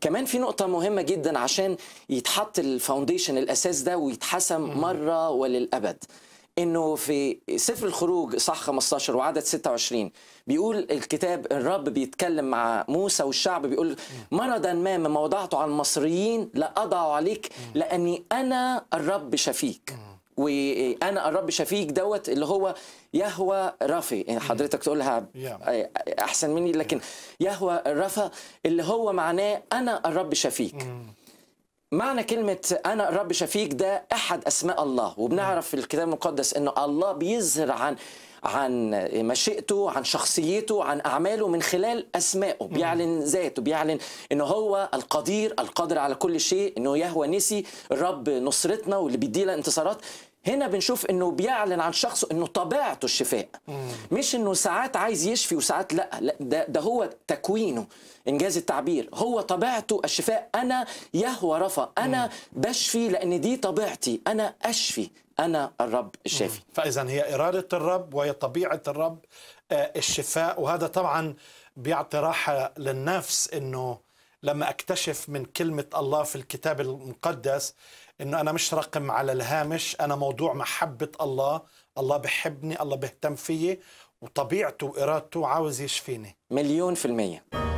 كمان في نقطه مهمه جدا عشان يتحط الفاونديشن الاساس ده ويتحسم مره وللابد انه في سفر الخروج صح 15 وعدد 26 بيقول الكتاب الرب بيتكلم مع موسى والشعب بيقول مرضا ما مما وضعته على المصريين لا اضع عليك لاني انا الرب شفيك وانا الرب شفيك دوت اللي هو يهوى رافي إيه، حضرتك تقولها احسن مني لكن يهوى رافا اللي هو معناه انا الرب شفيك معنى كلمة أنا الرب شفيك ده أحد أسماء الله وبنعرف في الكتاب المقدس أنه الله بيظهر عن عن مشيئته عن شخصيته عن أعماله من خلال أسمائه بيعلن ذاته بيعلن أنه هو القدير القادر على كل شيء أنه يهوى نسي الرب نصرتنا واللي بيدينا انتصارات هنا بنشوف انه بيعلن عن شخصه انه طبيعته الشفاء مش انه ساعات عايز يشفي وساعات لا, لا ده, ده هو تكوينه انجاز التعبير هو طبيعته الشفاء انا يهوى رفا انا بشفي لان دي طبيعتي انا اشفي انا الرب الشافي فاذا هي اراده الرب وهي طبيعه الرب آه، الشفاء وهذا طبعا بيعطي راحه للنفس انه لما اكتشف من كلمه الله في الكتاب المقدس انه انا مش رقم على الهامش انا موضوع محبه الله الله بحبني الله بيهتم فيي وطبيعته وارادته عاوز يشفيني مليون في الميه